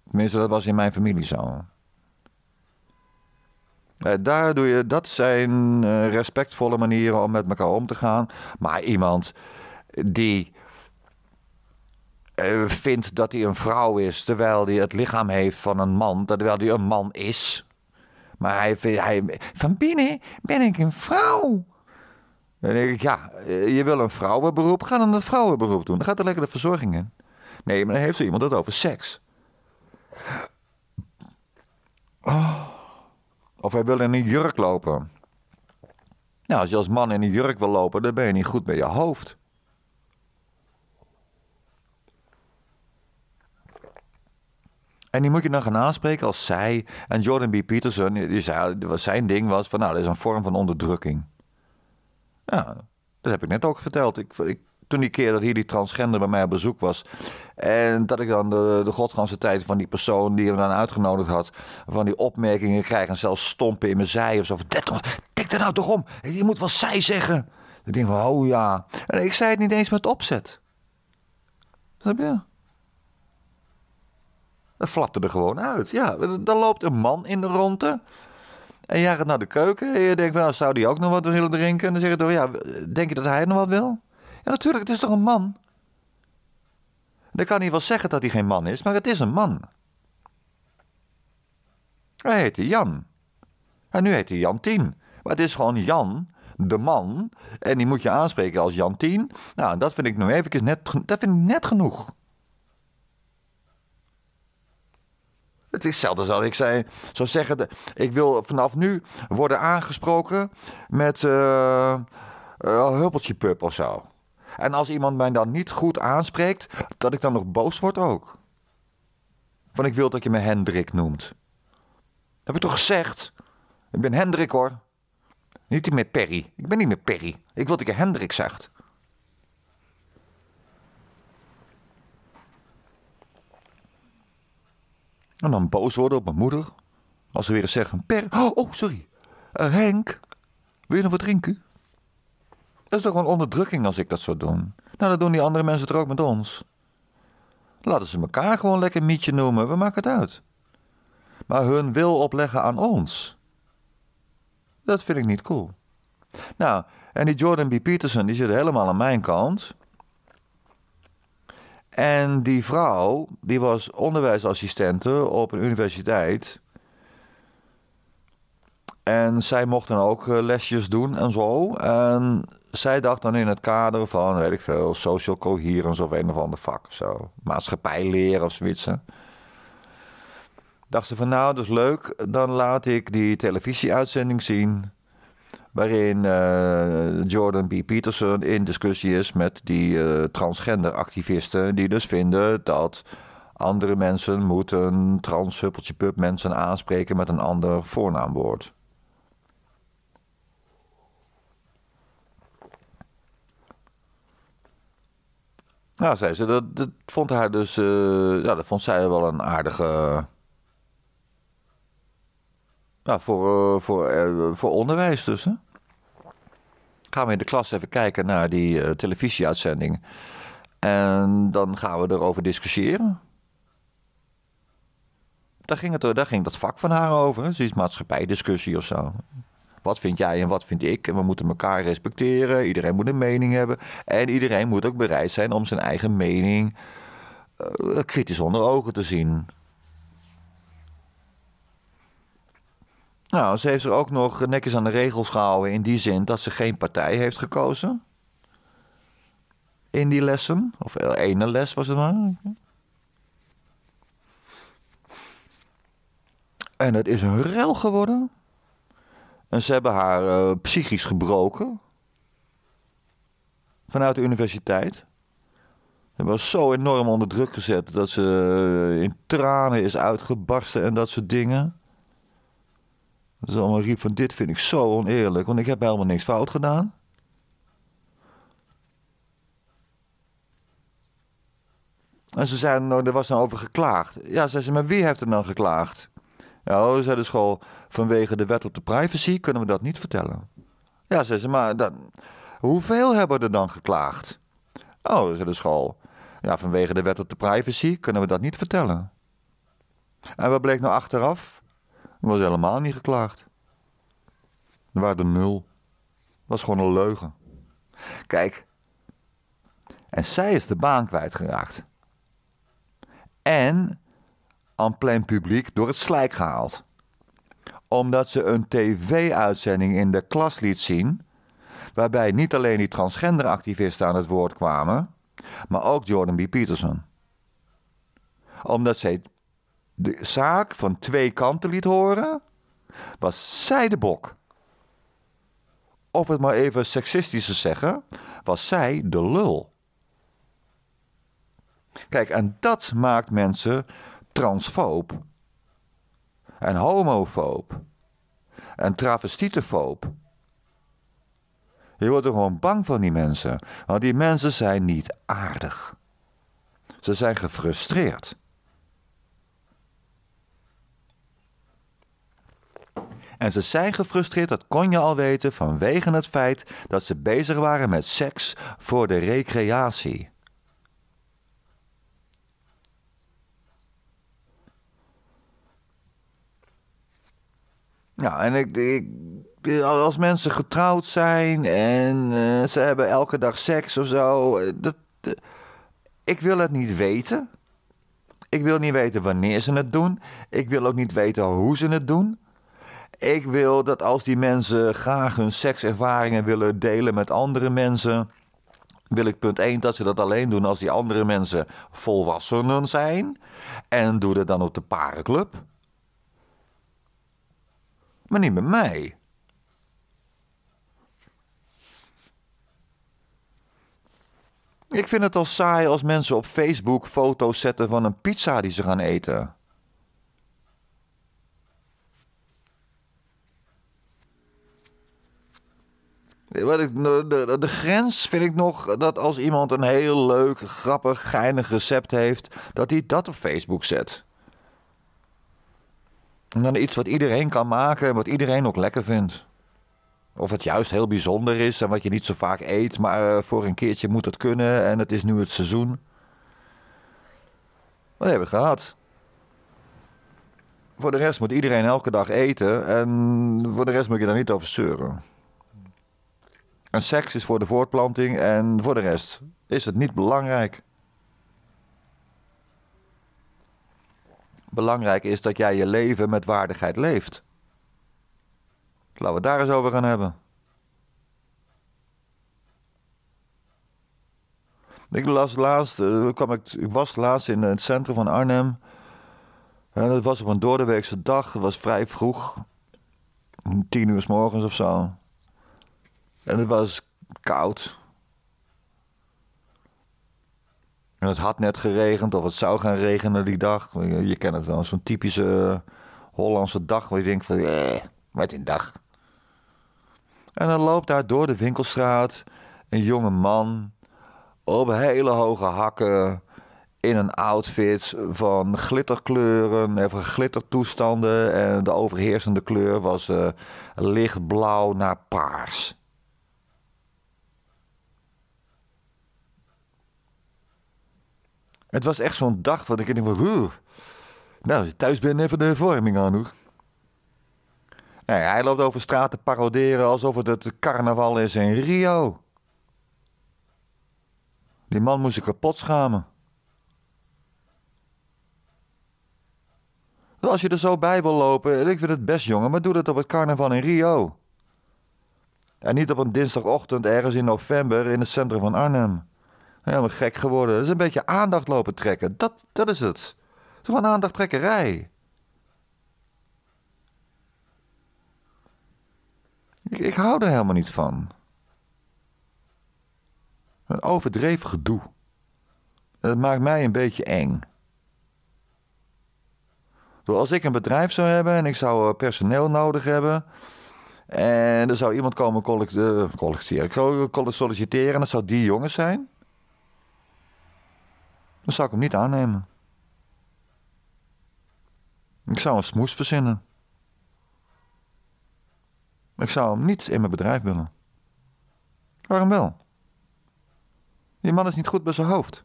Tenminste, dat was in mijn familie zo. Eh, daar doe je, dat zijn eh, respectvolle manieren om met elkaar om te gaan. Maar iemand die vindt dat hij een vrouw is, terwijl hij het lichaam heeft van een man, terwijl hij een man is. Maar hij, hij, van binnen ben ik een vrouw. Dan denk ik, ja, eh, je wil een vrouwenberoep, ga dan dat vrouwenberoep doen. Dan gaat er lekker de verzorging in. Nee, maar dan heeft zo iemand het over seks. Oh. Of hij wil in een jurk lopen. Nou, als je als man in een jurk wil lopen, dan ben je niet goed met je hoofd. En die moet je dan gaan aanspreken als zij. En Jordan B. Peterson, die zei, zijn ding was van nou, dat is een vorm van onderdrukking. Ja, dat heb ik net ook verteld. Ik, ik, toen die keer dat hier die transgender bij mij op bezoek was. En dat ik dan de, de godganse tijd van die persoon die hem dan uitgenodigd had. van die opmerkingen krijg en zelfs stompen in mijn zij of zo. Van, tik er nou toch om. Je moet wel zij zeggen. Ik denk van, oh ja. En ik zei het niet eens met opzet. heb je? Dat flapte er gewoon uit. Ja, dan loopt een man in de ronde. En jij gaat naar de keuken en je denkt, nou zou die ook nog wat willen drinken? En dan zeg je toch, ja, denk je dat hij nog wat wil? Ja, natuurlijk, het is toch een man? Dan kan hij wel zeggen dat hij geen man is, maar het is een man. Hij heette Jan. En nu heet hij Jan tien, Maar het is gewoon Jan, de man. En die moet je aanspreken als Jan 10. Nou, dat vind ik nu even net, dat vind ik net genoeg. Het is hetzelfde als ik zei, zou zeggen: ik wil vanaf nu worden aangesproken met uh, uh, huppeltje pup of zo. En als iemand mij dan niet goed aanspreekt, dat ik dan nog boos word ook. Want ik wil dat je me Hendrik noemt. Dat heb ik toch gezegd? Ik ben Hendrik hoor. Niet meer Perry. Ik ben niet meer Perry. Ik wil dat je Hendrik zegt. En dan boos worden op mijn moeder. Als ze weer eens zeggen: Per, oh, sorry. Eh, Henk, wil je nog wat drinken? Dat is toch gewoon onderdrukking als ik dat zou doen? Nou, dat doen die andere mensen toch ook met ons? Laten ze elkaar gewoon lekker mietje noemen, we maken het uit. Maar hun wil opleggen aan ons. Dat vind ik niet cool. Nou, en die Jordan B. Peterson die zit helemaal aan mijn kant. En die vrouw, die was onderwijsassistente op een universiteit. En zij mocht dan ook eh, lesjes doen en zo. En zij dacht dan in het kader van, weet ik veel, social coherence of een of ander vak. Zo. Maatschappij leren of zoiets. Dacht ze van, nou, dat is leuk. Dan laat ik die televisieuitzending zien waarin eh, Jordan B. Peterson in discussie is met die uh, transgender activisten die dus vinden dat andere mensen moeten trans mensen aanspreken met een ander voornaamwoord. Nou, zei ze, dat, dat vond haar dus, eh, ja, dat vond zij wel een aardige nou, voor, eh, voor, eh, voor onderwijs dus. Hè? Gaan we in de klas even kijken naar die eh, televisieuitzending. En dan gaan we erover discussiëren. Daar ging, het, daar ging dat vak van haar over. Ze Zoiets maatschappijdiscussie of zo. Wat vind jij en wat vind ik? En we moeten elkaar respecteren. Iedereen moet een mening hebben. En iedereen moet ook bereid zijn om zijn eigen mening kritisch onder ogen te zien. Nou, ze heeft er ook nog netjes aan de regels gehouden in die zin dat ze geen partij heeft gekozen. In die lessen, of eh, ene les was het maar. En het is een rel geworden. En ze hebben haar eh, psychisch gebroken. Vanuit de universiteit. Ze hebben zo enorm onder druk gezet dat ze eh, in tranen is uitgebarsten en dat soort dingen. Zo allemaal riep van dit vind ik zo oneerlijk, want ik heb helemaal niks fout gedaan. En ze zeiden, nou, er was dan nou over geklaagd. Ja, zei ze, maar wie heeft er dan nou geklaagd? Ja, oh, zei de school, vanwege de wet op de privacy kunnen we dat niet vertellen. Ja, zei ze, maar dan hoeveel hebben er dan geklaagd? Oh, zei de school, ja, vanwege de wet op de privacy kunnen we dat niet vertellen. En wat bleek nou achteraf? Er was helemaal niet geklaagd. Er waren de nul. Het was gewoon een leugen. Kijk, en zij is de baan kwijtgeraakt. En aan plein publiek door het slijk gehaald. Omdat ze een tv-uitzending in de klas liet zien. Waarbij niet alleen die transgenderactivisten aan het woord kwamen, maar ook Jordan B. Peterson. Omdat zij de zaak van twee kanten liet horen, was zij de bok. Of het maar even seksistisch te zeggen, was zij de lul. Kijk, en dat maakt mensen transfoob. En homofoop, En travestietefoop. Je wordt er gewoon bang van die mensen. Want die mensen zijn niet aardig. Ze zijn gefrustreerd. En ze zijn gefrustreerd, dat kon je al weten, vanwege het feit dat ze bezig waren met seks voor de recreatie. Nou, en ik, ik als mensen getrouwd zijn en eh, ze hebben elke dag seks of zo. Eh, dat, eh, ik wil het niet weten. Ik wil niet weten wanneer ze het doen. Ik wil ook niet weten hoe ze het doen. Ik wil dat als die mensen graag hun sekservaringen willen delen met andere mensen, wil ik punt 1 dat ze dat alleen doen als die andere mensen volwassenen zijn. En doe dat dan op de parenclub. Maar niet met mij. Ik vind het al saai als mensen op Facebook foto's zetten van een pizza die ze gaan eten. Wat de, de, de, grens vind ik nog dat als iemand een heel leuk, grappig, geinig recept heeft, dat hij dat op Facebook zet. En dan iets wat iedereen kan maken en wat iedereen ook lekker vindt. Of het juist heel bijzonder is en wat je niet zo vaak eet, maar eh, voor een keertje moet het kunnen en het is nu het seizoen. Wat hebben we gehad? Voor de rest moet iedereen elke dag eten en voor de rest moet je daar niet over zeuren. En seks is voor de voortplanting en voor de rest is het niet belangrijk. Belangrijk is dat jij je leven met waardigheid leeft. Laten we het daar eens over gaan hebben. Ik, las laatst, eh, kwam ik, was laatst in het centrum van Arnhem. En dat was op een doordeweekse dag. Het was vrij vroeg. Tien uur s morgens of zo. En het was koud. En het had net geregend of het zou gaan regenen die dag. Je, kent het wel, zo'n typische eh, Hollandse dag waar je denkt van, eh, wat een dag. En dan loopt daar door de winkelstraat een jonge man op hele hoge hakken in een outfit van glitterkleuren en eh, van glittertoestanden. En de overheersende kleur was eh, lichtblauw naar paars. Het was echt zo'n dag wat ik denk van, Ruur. nou, als je even de vorming aan hoor. Nee, hij loopt over straat te paroderen alsof het het carnaval is in Rio. Die man moest zich kapot schamen. Nou, als je er zo bij wil lopen, ik vind het best jongen, maar doe dat op het carnaval in Rio. En niet op een dinsdagochtend ergens in november in het centrum van Arnhem. Helemaal gek geworden. Dat is een beetje aandacht lopen trekken. Dat, dat is het. Het is gewoon aandachttrekkerij. Ik, ik hou er helemaal niet van. Een overdreven gedoe. Dat maakt mij een beetje eng. Als ik een bedrijf zou hebben en ik zou eh, personeel nodig hebben. En er zou iemand komen Ik eh, solliciteren. En dat zou die jongen zijn dan zou ik hem niet aannemen. Ik zou een smoes verzinnen. Ik zou hem niet in mijn bedrijf willen. Waarom wel? Die man is niet goed bij zijn hoofd.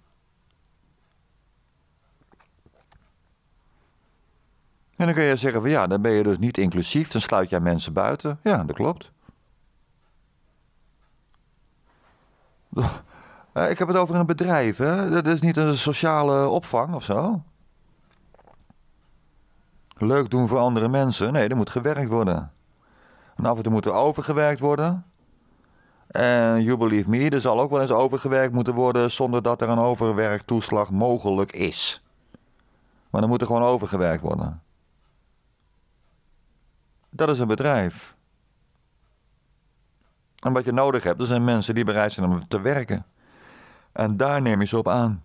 En dan kun je zeggen van ja, dan ben je dus niet inclusief, dan sluit jij mensen buiten. Ja, dat klopt. Eh, ik heb het over een bedrijf, hè? Dat is niet een sociale opvang of zo. Leuk doen voor andere mensen. Nee, er moet gewerkt worden. En af en toe moet er overgewerkt worden. En you believe me, er zal ook wel eens overgewerkt moeten worden zonder dat er een overwerktoeslag mogelijk is. Maar dan moet er gewoon overgewerkt worden. Dat is een bedrijf. En wat je nodig hebt, dat zijn mensen die bereid zijn om te werken. En daar neem je ze op aan.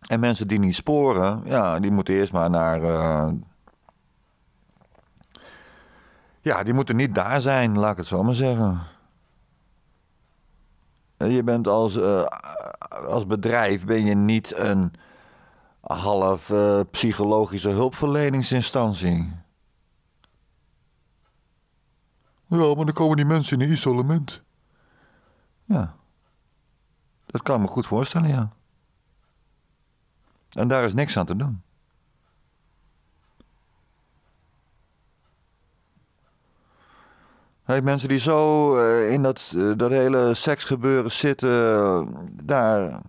En mensen die niet sporen, ja, die moeten eerst maar naar. Eh, ja, die moeten niet daar zijn, laat ik het zo maar zeggen. Eh, je bent als, eh, als bedrijf ben je niet een half psychologische hulpverleningsinstantie. Ja, maar dan komen die mensen in een isolement. Ja. Dat kan ik me goed voorstellen, ja. En daar is niks aan te doen. Hey, mensen die zo eh, in dat, eh, dat hele seksgebeuren zitten, eh, daar,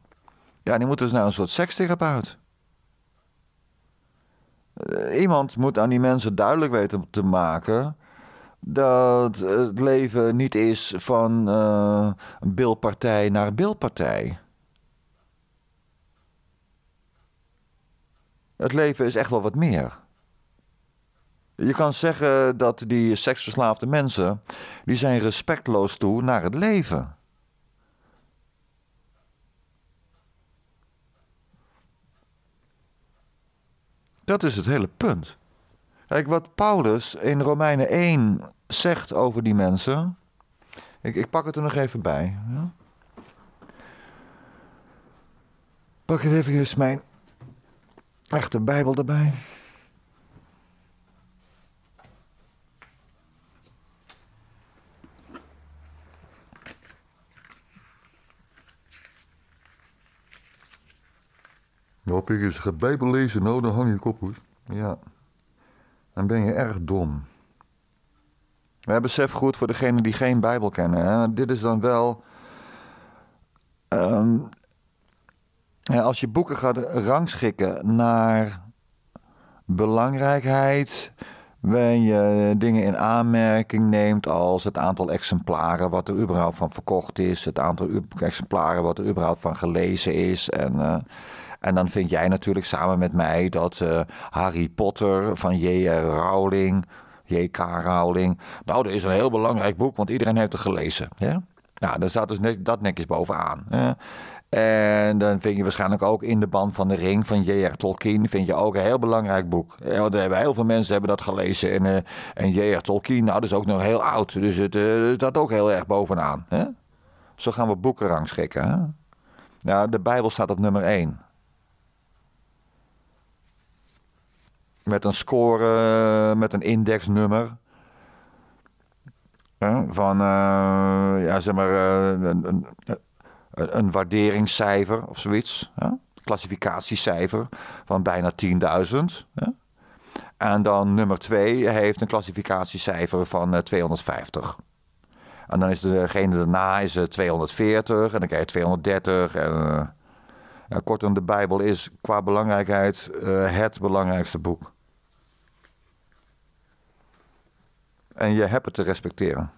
ja, die moeten dus naar een soort sekstherapeut. iemand moet aan die mensen duidelijk weten te maken dat het leven niet is van uh, bilpartij naar bilpartij. Het leven is echt wel wat meer. Je kan zeggen dat die seksverslaafde mensen, die zijn respectloos toe naar het leven. Dat is het hele punt. Kijk, wat Paulus in Romeinen 1 zegt over die mensen. Ik, ik pak het er nog even bij. Pak het even eens mijn echte Bijbel erbij. Nou, ik eens gebijbel Bijbel lezen, nou dan hang je kop hoor. Ja. Dan ben je erg dom. We hebben besef goed voor degenen die geen Bijbel kennen. Hè? Dit is dan wel. Ehm, als je boeken gaat rangschikken naar belangrijkheid. Wanneer je dingen in aanmerking neemt als het aantal exemplaren wat er überhaupt van verkocht is, het aantal exemplaren wat er überhaupt van gelezen is. En, eh, en dan vind jij natuurlijk samen met mij dat eh, Harry Potter van J.R. Rowling J.K. Houding, Nou, dat is een heel belangrijk boek, want iedereen heeft het gelezen. Ja? Nou, daar staat dus net, dat netjes bovenaan. Ja? En dan vind je waarschijnlijk ook In de Band van de Ring van J.R. Tolkien. Vind je ook een heel belangrijk boek. Want hebben heel veel mensen hebben dat gelezen. En, eh, en J.R. Tolkien, nou, dat is ook nog heel oud. Dus het uh, eh, staat ook heel erg bovenaan. Zo gaan we boeken rangschikken. Nou, de Bijbel staat op nummer 1. met een score, eh, met een indexnummer. Van, eh, ja, zeg maar, eh, een, een, waarderingscijfer of zoiets. Klassificatiecijfer van bijna 10.000. En dan nummer 2 heeft een klassificatiecijfer van 250. En dan is degene daarna is 240 en dan krijg je 230. En, en kortom, de Bijbel is qua belangrijkheid het belangrijkste boek. En je hebt het te respecteren.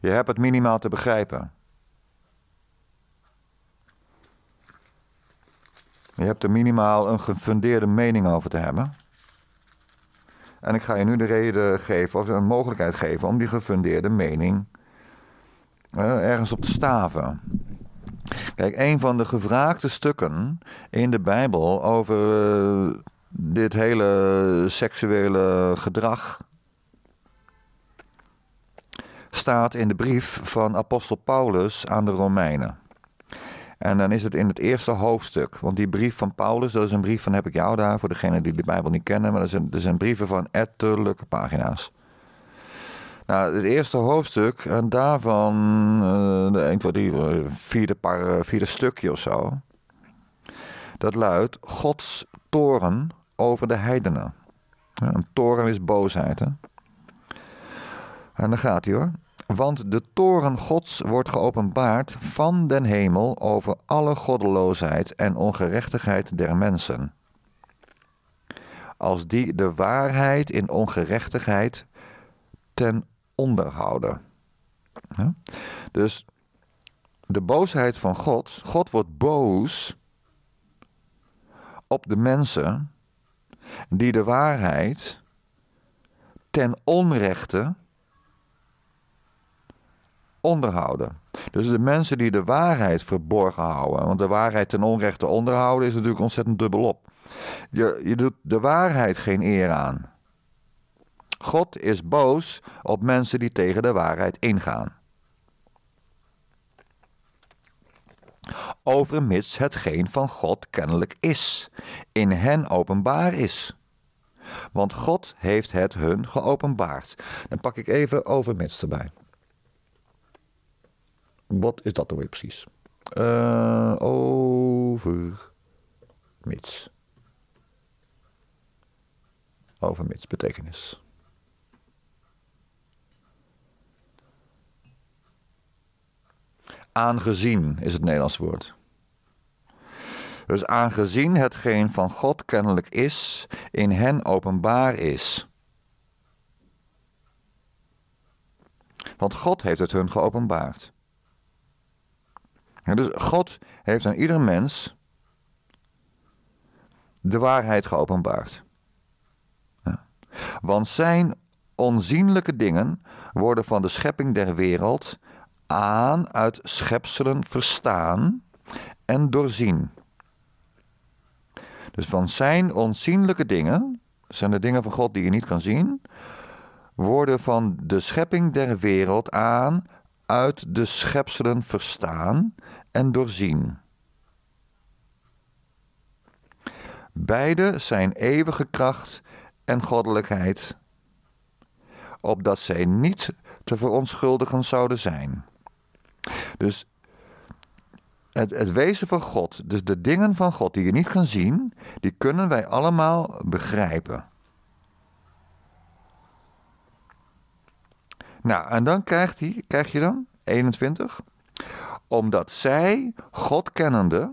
Je hebt het minimaal te begrijpen. Je hebt er minimaal een gefundeerde mening over te hebben. En ik ga je nu de reden geven, of een mogelijkheid geven, om die gefundeerde mening eh, ergens op te staven. Kijk, een van de gevraagde stukken in de Bijbel over eh, dit hele seksuele gedrag staat in de brief van apostel Paulus aan de Romeinen. En dan is het in het eerste hoofdstuk. Want die brief van Paulus, dat is een brief van heb ik jou daar, voor degenen die de Bijbel niet kennen. Maar dat zijn, dat zijn brieven van etterlijke pagina's. Nou, het eerste hoofdstuk, en daarvan uh, de 1, 2, eh, vierde, eh, vierde stukje of zo. Dat luidt Gods toren over de heidenen. Een toren is boosheid. Hè? En dan gaat hij hoor. Want de toren Gods wordt geopenbaard van den hemel over alle goddeloosheid en ongerechtigheid der mensen. Als die de waarheid in ongerechtigheid ten onder houden. Dus de boosheid van God, God wordt boos op de mensen die de waarheid ten onrechte onderhouden. Dus de mensen die de waarheid verborgen houden, want de waarheid ten onrechte onderhouden is natuurlijk ontzettend dubbelop. Je, je doet de waarheid geen eer aan. God is boos op mensen die tegen de waarheid ingaan. Overmits hetgeen van God kennelijk is, in hen openbaar is. Want God heeft het hun geopenbaard. Dan pak ik even overmits erbij. Wat is dat dan weer precies? Uh, over mits. Over mits betekenis. Aangezien is het Nederlands woord. Dus aangezien hetgeen van God kennelijk is, in hen openbaar is. Want God heeft het hun geopenbaard dus God heeft aan ieder mens de waarheid geopenbaard. Want zijn onzienlijke dingen worden van de schepping der wereld aan uit schepselen verstaan en doorzien. Dus van zijn onzienlijke dingen, zijn de dingen van God die je niet kan zien, worden van de schepping der wereld aan uit de schepselen verstaan en doorzien. Beide zijn eeuwige kracht en goddelijkheid, opdat zij niet te verontschuldigen zouden zijn. Dus het, het wezen van God, dus de dingen van God die je niet kan zien, die kunnen wij allemaal begrijpen. Nou, en dan krijgt hij, krijg je dan 21. Omdat zij, God kennende,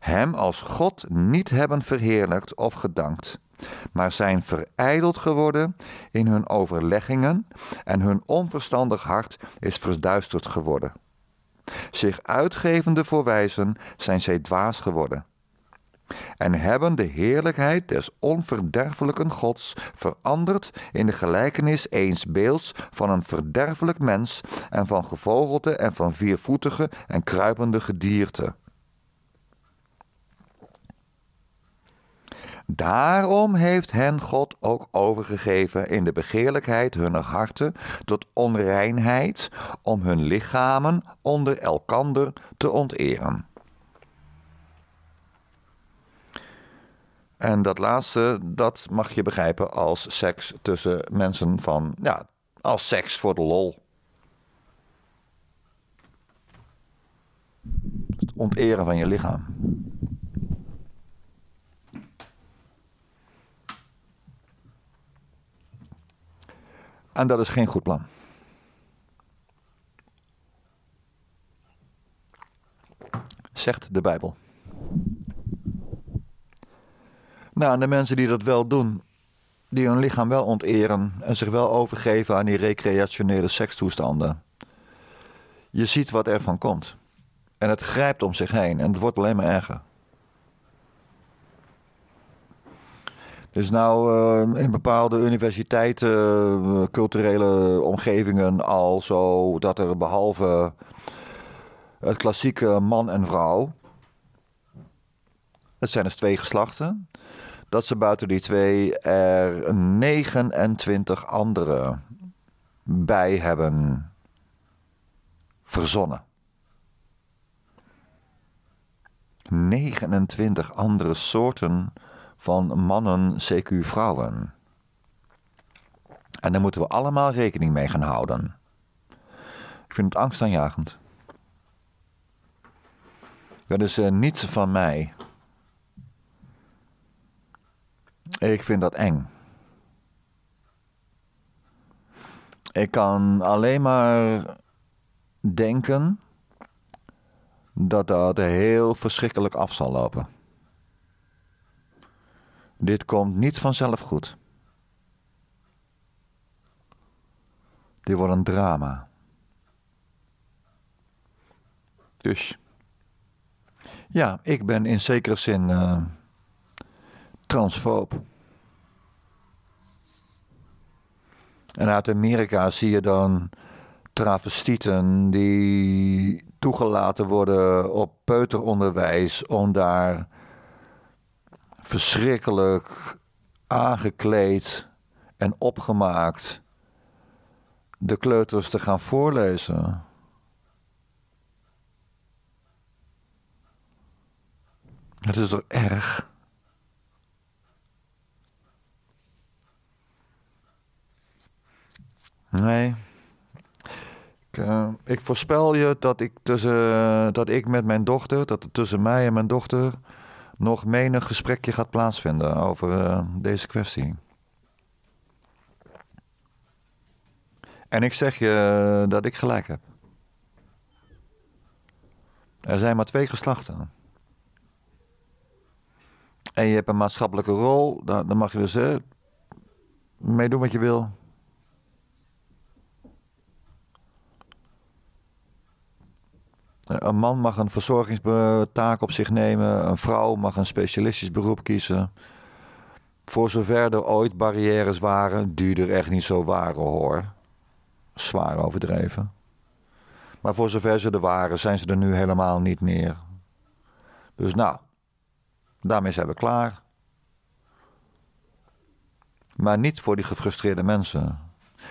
hem als God niet hebben verheerlijkt of gedankt, maar zijn verijdeld geworden in hun overleggingen en hun onverstandig hart is verduisterd geworden. Zich uitgevende voor wijzen zijn zij dwaas geworden en hebben de heerlijkheid des onverderfelijken Gods veranderd in de gelijkenis eens beelds van een verderfelijk mens en van gevogelte en van viervoetige en kruipende gedierte. Daarom heeft hen God ook overgegeven in de begeerlijkheid hunner harten tot onreinheid, om hun lichamen onder elkander te onteren. En dat laatste, dat mag je begrijpen als seks tussen mensen van, ja, als seks voor de lol. Het onteren van je lichaam. En dat is geen goed plan. Zegt de Bijbel. Nou, en de mensen die dat wel doen, die hun lichaam wel onteren en zich wel overgeven aan die recreationele sekstoestanden. Je ziet wat er van komt. En het grijpt om zich heen en het wordt alleen maar erger. Dus nou eh, in bepaalde universiteiten, eh, culturele omgevingen al zo dat er behalve het klassieke man en vrouw, het zijn dus twee geslachten, dat ze buiten die twee er 29 andere bij hebben verzonnen. 29 andere soorten van mannen, CQ vrouwen. En daar moeten we allemaal rekening mee gaan houden. Ik vind het angstaanjagend. Dat is eh, niets niet van mij. Ik vind dat eng. Ik kan alleen maar denken dat dat heel verschrikkelijk af zal lopen. Dit komt niet vanzelf goed. Dit wordt een drama. Dus. Ja, ik ben in zekere zin. Eh, Transfoop. En uit Amerika zie je dan travestieten die toegelaten worden op peuteronderwijs om daar verschrikkelijk aangekleed en opgemaakt de kleuters te gaan voorlezen. Het is toch erg? Nee. Eh, ik, voorspel je dat ik, tussen, dat ik met mijn dochter, dat er tussen mij en mijn dochter nog menig gesprekje gaat plaatsvinden over eh, deze kwestie. En ik zeg je eh, dat ik gelijk heb. Er zijn maar twee geslachten. En je hebt een maatschappelijke rol, daar, daar mag je dus mee doen wat je wil. Eh, een man mag een verzorgingstaak op zich nemen. Een vrouw mag een specialistisch beroep kiezen. Voor zover er ooit barrières waren, die er echt niet zo waren hoor. Zwaar overdreven. Maar voor zover ze er waren, zijn ze er nu helemaal niet meer. Dus nou, daarmee zijn we klaar. Maar niet voor die gefrustreerde mensen.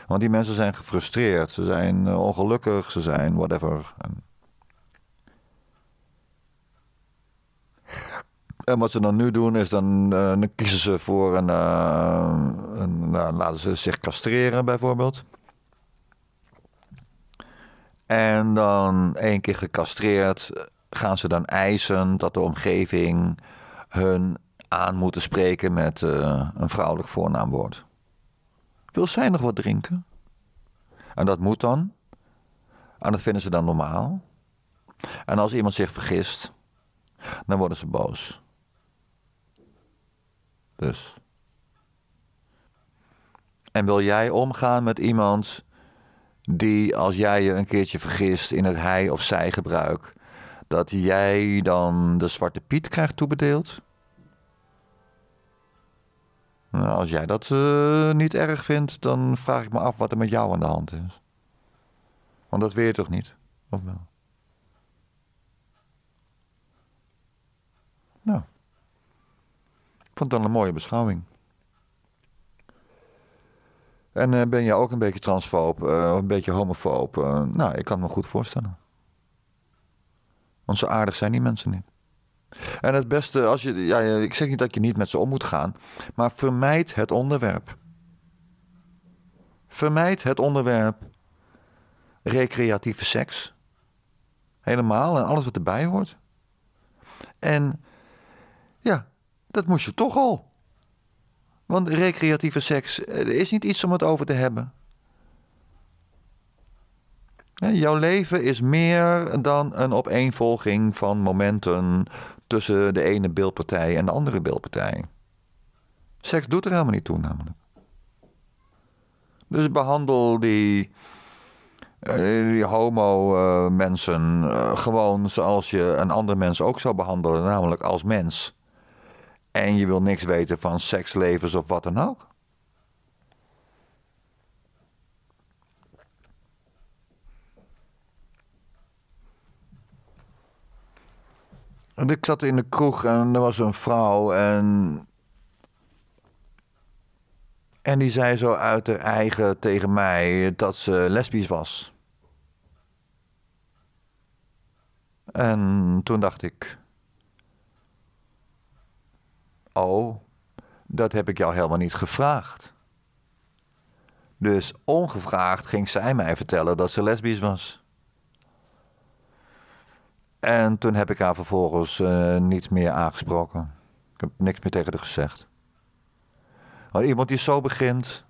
Want die mensen zijn gefrustreerd, ze zijn eh, ongelukkig, ze zijn whatever. En wat ze dan nu doen is dan, eh, kiezen ze voor een, eh, een nou, laten ze zich castreren bijvoorbeeld. En dan één keer gecastreerd eh, gaan ze dan eisen dat de omgeving hun aan moeten spreken met een vrouwelijk voornaamwoord. Wil zij nog wat drinken? En dat moet dan. En dat vinden ze dan normaal. En als iemand zich vergist, dan worden ze boos. Dus. En wil jij omgaan met iemand die, als jij je een keertje vergist in het hij of zij gebruik, dat jij dan de zwarte piet krijgt toebedeeld? Nou, als jij dat eh, niet erg vindt, dan vraag ik me af wat er met jou aan de hand is. Want dat weet je toch niet? Of wel? Nou. Ik vond het dan een mooie beschouwing. En eh, ben je ook een beetje transfoob, uh, een beetje homofoob? Eh, nou, ik kan me goed voorstellen. Want zo aardig zijn die mensen niet. En het beste, als je, ja, ik zeg niet dat je niet met ze om moet gaan, maar vermijd het onderwerp. Vermijd het onderwerp recreatieve seks. Helemaal en alles wat erbij hoort. En ja, dat moest je toch al. Want recreatieve seks eh, is niet iets om het over te hebben. Jouw leven is meer dan een opeenvolging van momenten tussen de ene beeldpartij en de andere beeldpartij. Seks doet er helemaal niet toe, namelijk. Dus behandel die, eh, die homo-mensen eh, gewoon zoals je een ander mens ook zou behandelen, namelijk als mens. En je wil niks weten van sekslevens of wat dan ook. En ik zat in de kroeg en er was een vrouw en. En die zei zo uit haar eigen tegen mij dat ze lesbisch was. En toen dacht ik oh, dat heb ik jou helemaal niet gevraagd. Dus ongevraagd ging zij mij vertellen dat ze lesbisch was. En toen heb ik haar vervolgens eh, niet meer aangesproken. Ik heb niks meer tegen haar gezegd. Maar iemand die zo begint.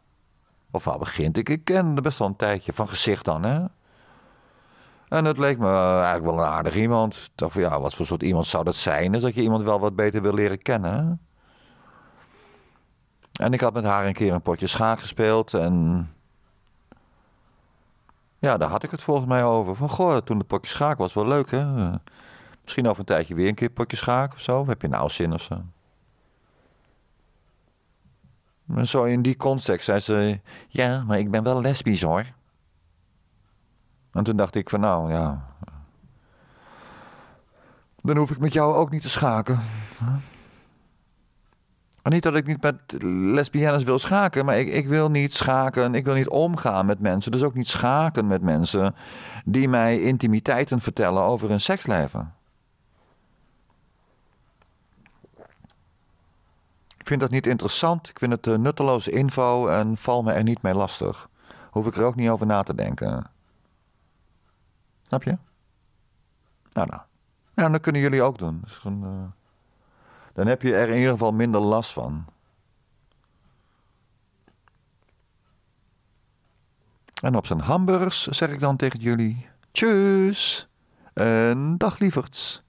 Of waar begint? Ik, ik ken best wel een tijdje. Van gezicht dan, hè? En het leek me eh, eigenlijk wel een aardig iemand. Ik dacht van ja, wat voor soort iemand zou dat zijn? Is dat je iemand wel wat beter wil leren kennen? En ik had met haar een keer een potje schaak gespeeld. En ja, daar had ik het volgens mij over. Van goh, toen de potje schaak was wel leuk hè. Misschien over een tijdje weer een keer potje schaak of zo. heb je nou zin of zo? En zo in die context zei ze: Ja, maar ik ben wel lesbisch hoor. En toen dacht ik: Van nou ja. Dan hoef ik met jou ook niet te schaken niet dat ik niet met lesbiennes wil schaken, maar ik, ik wil niet schaken, ik wil niet omgaan met mensen. Dus ook niet schaken met mensen die mij intimiteiten vertellen over hun seksleven. Ik vind dat niet interessant, ik vind het nutteloze info en val me er niet mee lastig. Hoef ik er ook niet over na te denken. Snap je? Nou, nou. nou dat kunnen jullie ook doen. Dat is gewoon, eh, dan heb je er in ieder geval minder last van. En op zijn hamburgers zeg ik dan tegen jullie: Tjus en dag lieverds.